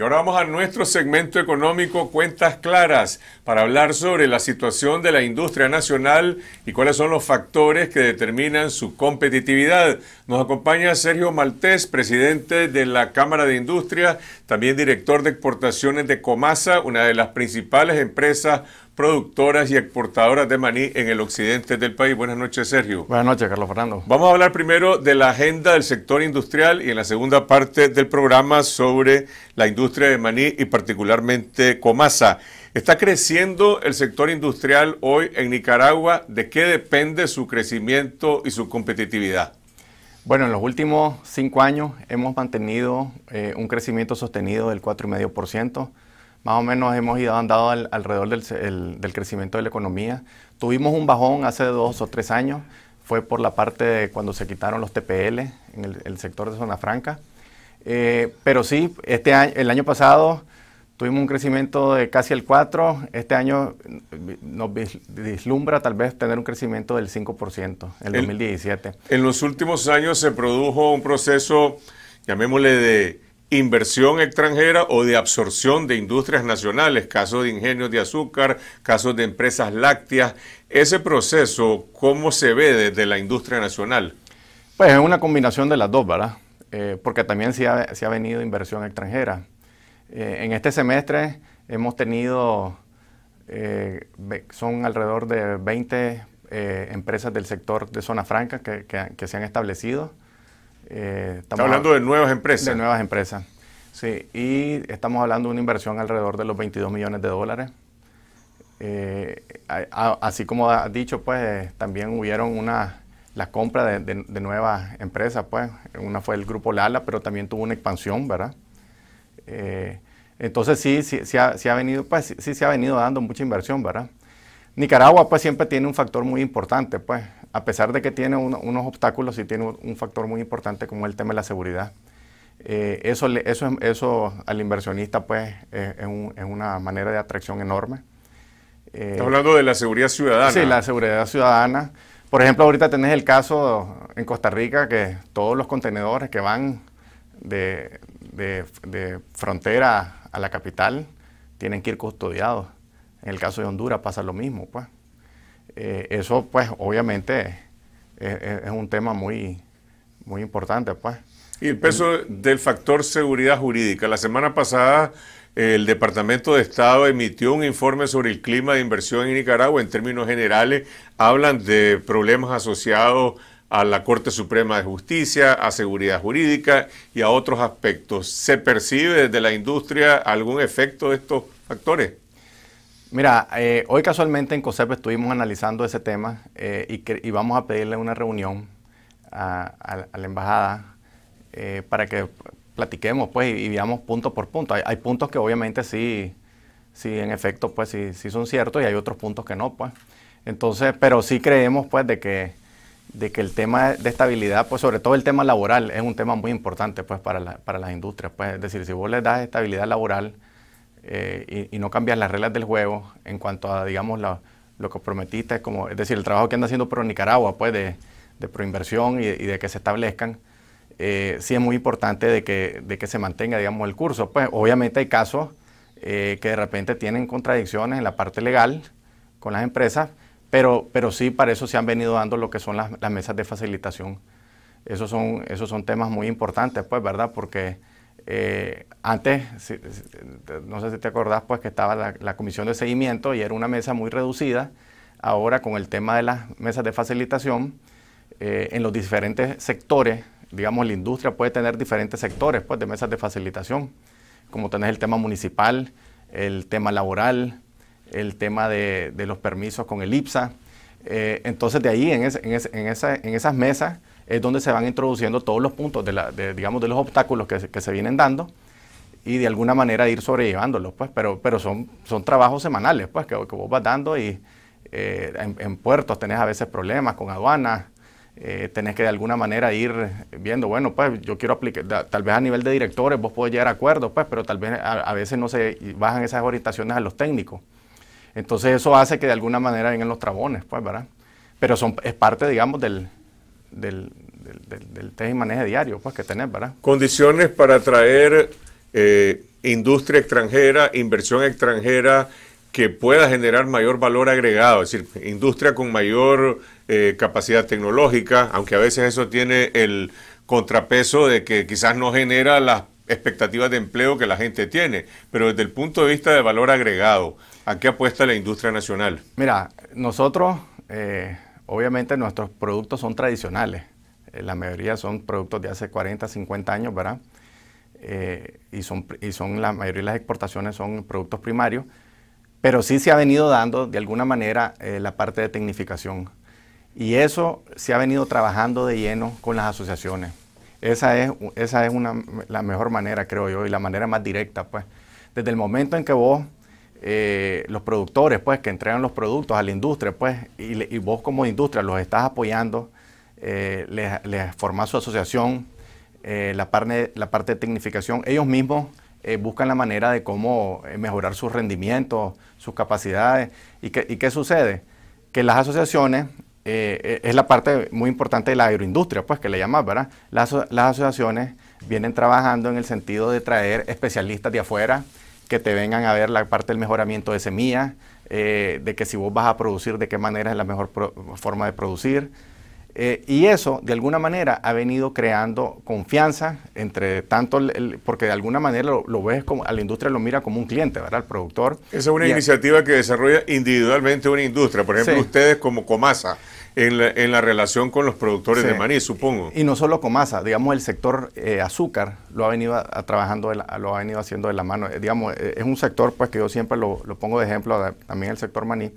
Y ahora vamos a nuestro segmento económico Cuentas Claras para hablar sobre la situación de la industria nacional y cuáles son los factores que determinan su competitividad. Nos acompaña Sergio Maltés, presidente de la Cámara de Industria, también director de exportaciones de Comasa, una de las principales empresas productoras y exportadoras de maní en el occidente del país. Buenas noches, Sergio. Buenas noches, Carlos Fernando. Vamos a hablar primero de la agenda del sector industrial y en la segunda parte del programa sobre la industria de maní y particularmente Comasa. ¿Está creciendo el sector industrial hoy en Nicaragua? ¿De qué depende su crecimiento y su competitividad? Bueno, en los últimos cinco años hemos mantenido eh, un crecimiento sostenido del 4,5%. Más o menos hemos ido andado alrededor del, crecimiento de la economía. Tuvimos un bajón hace dos o tres años. Fue por la parte de cuando se quitaron los TPL en el, sector de Zona Franca. Eh, pero sí, este año, el año pasado Tuvimos un crecimiento de casi el 4%. Este año mm, nos vislumbra tal vez tener un crecimiento del 5% en el, 2017. En los últimos años se produjo un proceso, llamémosle de inversión extranjera o de absorción de industrias nacionales, casos de ingenios de azúcar, casos de empresas lácteas. Ese proceso, ¿cómo se ve desde la industria nacional? Pues es una combinación de las dos, ¿verdad? Eh, porque también se ha, se ha venido inversión extranjera. Eh, en este semestre hemos tenido, eh, son alrededor de 20 eh, empresas del sector de zona franca que, se han establecido. estamos hablando de nuevas empresas. De nuevas empresas, sí. Y estamos hablando de una inversión alrededor de los 22 millones de dólares. así como ha dicho, pues también hubieron una la compra de, de nuevas empresas, pues una fue el grupo Lala, pero también tuvo una expansión, ¿verdad? Eh, entonces sí, sí, sí, ha, venido, pues, sí se ha venido dando mucha inversión, ¿verdad? Nicaragua pues siempre tiene un factor muy importante, pues a pesar de que tiene unos obstáculos, sí tiene un factor muy importante como el tema de la seguridad. Eh, eso, eso, eso al inversionista pues es, una manera de atracción enorme. Eh, hablando de la seguridad ciudadana. Sí, la seguridad ciudadana. Por ejemplo, ahorita tenés el caso en Costa Rica que todos los contenedores que van de, de, frontera a la capital tienen que ir custodiados. En el caso de Honduras pasa lo mismo, pues. Eh, eso, pues, obviamente es, un tema muy, muy importante, pues. Y el peso del factor seguridad jurídica. La semana pasada el Departamento de Estado emitió un informe sobre el clima de inversión en Nicaragua. En términos generales, hablan de problemas asociados a la Corte Suprema de Justicia, a seguridad jurídica y a otros aspectos. ¿Se percibe desde la industria algún efecto de estos factores? Mira, eh, hoy casualmente en COSEP estuvimos analizando ese tema eh, y, vamos a pedirle una reunión a, la embajada eh, para que platiquemos pues, y, veamos punto por punto. Hay, puntos que obviamente sí, sí en efecto, pues son ciertos y hay otros puntos que no. pues. Entonces, pero sí creemos pues de que de que el tema de estabilidad, pues sobre todo el tema laboral, es un tema muy importante pues para, las industrias. Pues, es decir, si vos les das estabilidad laboral eh, y, no cambias las reglas del juego en cuanto a, digamos, lo que prometiste, como, es decir, el trabajo que anda haciendo Pro Nicaragua, pues de, de proinversión y, de que se establezcan, eh, sí es muy importante de que, se mantenga, digamos, el curso. Pues obviamente hay casos eh, que de repente tienen contradicciones en la parte legal con las empresas, pero, sí, para eso se han venido dando lo que son las, mesas de facilitación. Esos son, esos son temas muy importantes, pues, ¿verdad? Porque eh, antes, no sé si te acordás, pues que estaba la, comisión de seguimiento y era una mesa muy reducida. Ahora con el tema de las mesas de facilitación, eh, en los diferentes sectores, digamos, la industria puede tener diferentes sectores pues, de mesas de facilitación, como tenés el tema municipal, el tema laboral, el tema de, los permisos con el IPSA. Eh, entonces, de ahí, en, en, en, en, esas mesas, es donde se van introduciendo todos los puntos de, la, digamos, de los obstáculos que, que, se vienen dando y de alguna manera ir sobrellevándolos, pues, pero, pero son, son trabajos semanales, pues, que, vos vas dando y eh, en, puertos tenés a veces problemas con aduanas, eh, tenés que de alguna manera ir viendo, bueno, pues yo quiero aplicar, tal vez a nivel de directores vos podés llegar a acuerdos, pues, pero tal vez a veces no se bajan esas orientaciones a los técnicos. Entonces eso hace que de alguna manera vengan los trabones, pues, ¿verdad? Pero son, es parte, digamos, del, del, test y manejo diario pues, que tener, ¿verdad? Condiciones para atraer eh, industria extranjera, inversión extranjera que pueda generar mayor valor agregado, es decir, industria con mayor eh, capacidad tecnológica, aunque a veces eso tiene el contrapeso de que quizás no genera las expectativas de empleo que la gente tiene, pero desde el punto de vista de valor agregado, ¿A qué apuesta la industria nacional? Mira, nosotros, eh, obviamente nuestros productos son tradicionales. Eh, la mayoría son productos de hace 40, 50 años, ¿verdad? Eh, y son, y son la mayoría de las exportaciones son productos primarios, pero sí se ha venido dando de alguna manera la parte de tecnificación. Y eso se ha venido trabajando de lleno con las asociaciones. Esa es, esa es la mejor manera, creo yo, y la manera más directa, pues. Desde el momento en que vos eh, los productores, pues, que entregan los productos a la industria, pues, y, vos como industria los estás apoyando, eh, les, formas su asociación, eh, la, parte, la parte de tecnificación, ellos mismos buscan la manera de cómo mejorar sus rendimientos, sus capacidades. ¿Y, qué sucede? Que las asociaciones, es la parte muy importante de la agroindustria, pues, que le llamas, ¿verdad? Las, las asociaciones vienen trabajando en el sentido de traer especialistas de afuera, que te vengan a ver la parte del mejoramiento de semilla, eh, de que si vos vas a producir, de qué manera es la mejor forma de producir. Eh, y eso, de alguna manera, ha venido creando confianza entre tanto, porque de alguna manera lo, ves como, a la industria lo mira como un cliente, ¿verdad? el productor. Esa es una iniciativa que desarrolla individualmente una industria. Por ejemplo, ustedes como Comasa, en la, en relación con los productores de maní, supongo. Y, no solo Comasa, digamos, el sector eh, azúcar lo ha venido trabajando, lo ha venido haciendo de la mano. Eh, digamos, es un sector, pues, que yo siempre lo pongo de ejemplo, también el sector maní,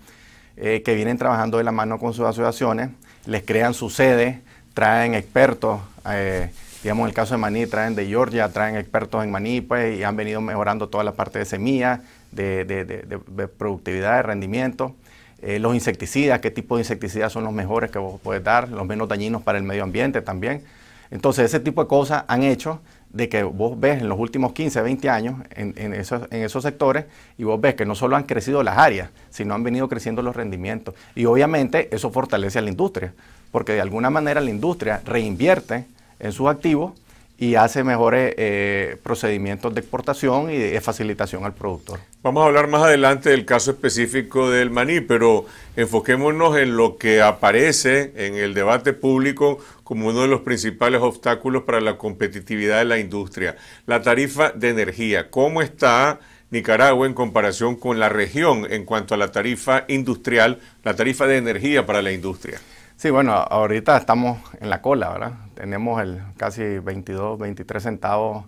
que vienen trabajando de la mano con sus asociaciones les crean su sede, traen expertos, eh, digamos en el caso de Maní traen de Georgia, traen expertos en Maní pues, y han venido mejorando toda la parte de semilla, de, productividad, de rendimiento. Eh, los insecticidas, qué tipo de insecticidas son los mejores que vos podés dar, los menos dañinos para el medio ambiente también. Entonces, ese tipo de cosas han hecho de que vos ves en los últimos 15, 20 años en, esos, en, esos, sectores y vos ves que no solo han crecido las áreas, sino han venido creciendo los rendimientos. Y obviamente eso fortalece a la industria, porque de alguna manera la industria reinvierte en sus activos y hace mejores eh, procedimientos de exportación y de facilitación al productor. Vamos a hablar más adelante del caso específico del maní, pero enfoquémonos en lo que aparece en el debate público como uno de los principales obstáculos para la competitividad de la industria, la tarifa de energía. ¿Cómo está Nicaragua en comparación con la región en cuanto a la tarifa industrial, la tarifa de energía para la industria? Sí, bueno, ahorita estamos en la cola, ¿verdad? Tenemos el casi 22, 23 centavos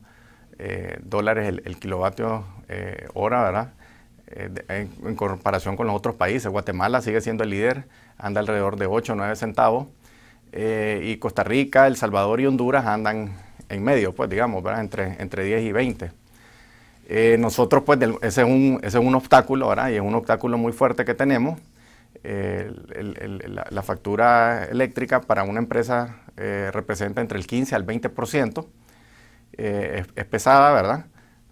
eh, dólares el, kilovatio eh, hora, ¿verdad? Eh, en, comparación con los otros países. Guatemala sigue siendo el líder, anda alrededor de 8 9 centavos. y Costa Rica, El Salvador y Honduras andan en medio, pues digamos, ¿verdad? Entre, entre 10 y 20. nosotros, pues, es un, ese es un obstáculo, ¿verdad? Y es un obstáculo muy fuerte que tenemos la, factura eléctrica para una empresa eh, representa entre el 15 al 20%, eh, es, pesada, ¿verdad?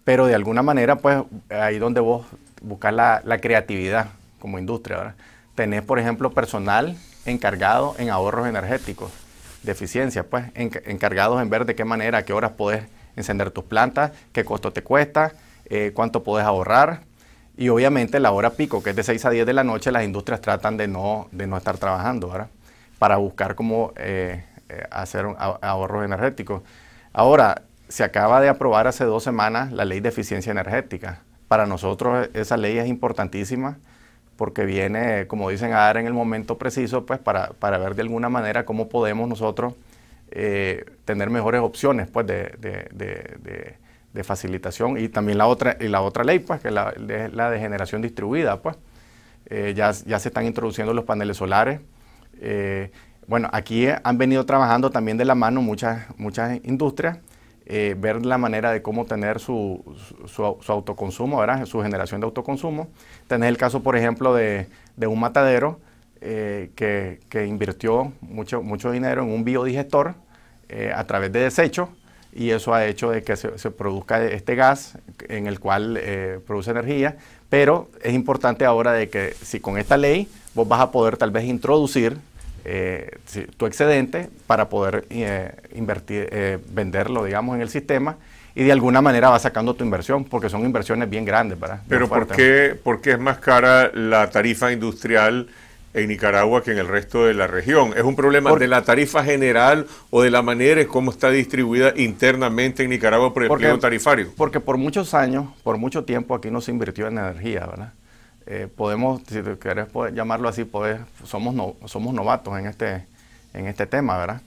Pero de alguna manera, pues ahí donde vos buscas la, creatividad como industria, ¿verdad? Tenés, por ejemplo, personal encargado en ahorros energéticos, de eficiencia, pues encargados en ver de qué manera, a qué horas podés encender tus plantas, qué costo te cuesta, eh, cuánto podés ahorrar, y obviamente la hora pico, que es de 6 a 10 de la noche, las industrias tratan de no, de no estar trabajando, ¿verdad? Para buscar cómo eh, eh, hacer ahorros energéticos. Ahora, se acaba de aprobar hace dos semanas la ley de eficiencia energética. Para nosotros e, esa ley es importantísima porque viene, como dicen, a dar en el momento preciso pues, para, para ver de alguna manera cómo podemos nosotros eh, tener mejores opciones pues, de de facilitación y también la otra, y la otra ley, pues, que es la, de, generación distribuida, pues. Eh, ya, se están introduciendo los paneles solares. Eh, bueno, aquí han venido trabajando también de la mano muchas, muchas industrias, eh, ver la manera de cómo tener su, autoconsumo, su generación de autoconsumo. Tenés el caso, por ejemplo, de, un matadero que, invirtió mucho, mucho dinero en un biodigestor a través de desechos y eso ha hecho de que se, produzca este gas en el cual eh, produce energía, pero es importante ahora de que si con esta ley vos vas a poder tal vez introducir eh, tu excedente para poder eh, invertir, venderlo, digamos, en el sistema y de alguna manera vas sacando tu inversión, porque son inversiones bien grandes, ¿verdad? pero qué, ¿por qué es más cara la tarifa industrial? en Nicaragua que en el resto de la región. ¿Es un problema de la tarifa general o de la manera en cómo está distribuida internamente en Nicaragua por el tarifario? Porque por muchos años, por mucho tiempo aquí no se invirtió en energía, ¿verdad? Eh, podemos, si tú quieres llamarlo así, poder, somos, somos novatos en este, en este tema, ¿verdad?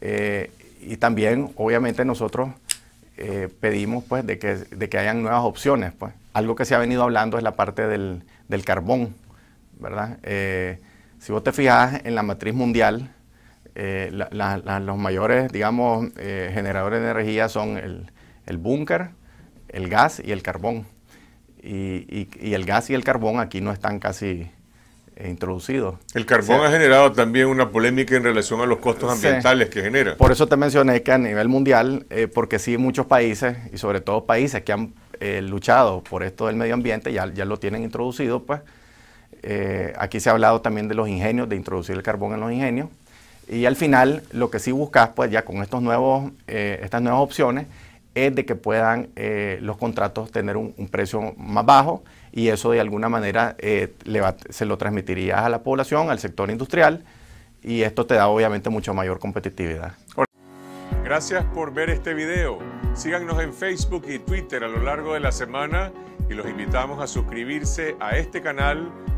Eh, y también, obviamente, nosotros eh, pedimos pues, de, que, de que hayan nuevas opciones. Pues. Algo que se ha venido hablando es la parte del carbón eh, si vos te fijas en la matriz mundial, eh, los mayores, digamos, eh, generadores de energía son el, búnker, el gas y el carbón. Y, el gas y el carbón aquí no están casi introducidos. El carbón ha generado también una polémica en relación a los costos ambientales que genera. Por eso te mencioné que a nivel mundial, porque sí muchos países, y sobre todo países que han luchado por esto del medio ambiente, ya, ya lo tienen introducido, pues eh, aquí se ha hablado también de los ingenios, de introducir el carbón en los ingenios. Y al final, lo que sí buscas, pues ya con estos nuevos, eh, estas nuevas opciones, es de que puedan eh, los contratos tener un, precio más bajo y eso de alguna manera se lo transmitirías a la población, al sector industrial, y esto te da obviamente mucho mayor competitividad. Gracias por ver este video. Síganos en Facebook y Twitter a lo largo de la semana y los invitamos a suscribirse a este canal